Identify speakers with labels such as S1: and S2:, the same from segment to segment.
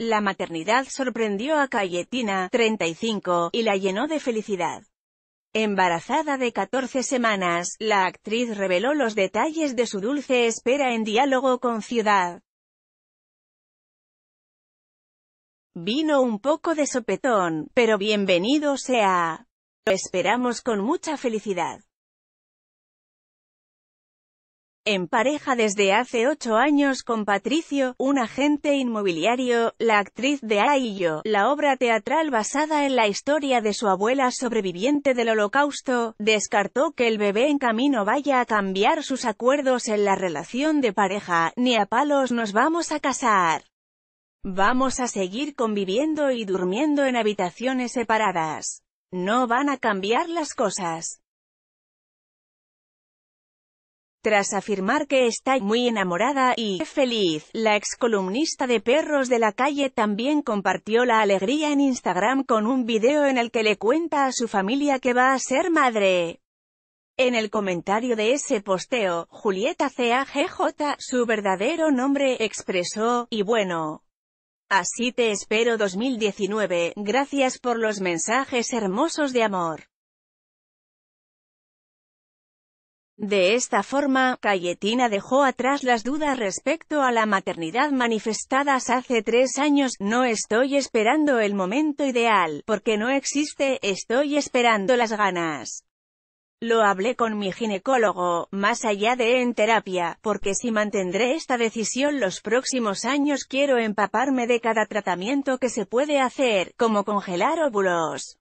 S1: La maternidad sorprendió a Cayetina, 35, y la llenó de felicidad. Embarazada de 14 semanas, la actriz reveló los detalles de su dulce espera en diálogo con Ciudad. Vino un poco de sopetón, pero bienvenido sea. Lo esperamos con mucha felicidad en pareja desde hace ocho años con Patricio, un agente inmobiliario, la actriz de Yo, la obra teatral basada en la historia de su abuela sobreviviente del holocausto, descartó que el bebé en camino vaya a cambiar sus acuerdos en la relación de pareja, ni a palos nos vamos a casar. Vamos a seguir conviviendo y durmiendo en habitaciones separadas. No van a cambiar las cosas. Tras afirmar que está muy enamorada y feliz, la ex columnista de Perros de la Calle también compartió la alegría en Instagram con un video en el que le cuenta a su familia que va a ser madre. En el comentario de ese posteo, Julieta CAGJ, su verdadero nombre, expresó, y bueno, así te espero 2019, gracias por los mensajes hermosos de amor. De esta forma, Cayetina dejó atrás las dudas respecto a la maternidad manifestadas hace tres años, no estoy esperando el momento ideal, porque no existe, estoy esperando las ganas. Lo hablé con mi ginecólogo, más allá de en terapia, porque si mantendré esta decisión los próximos años quiero empaparme de cada tratamiento que se puede hacer, como congelar óvulos.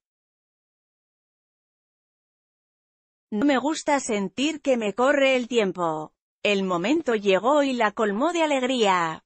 S1: No me gusta sentir que me corre el tiempo. El momento llegó y la colmó de alegría.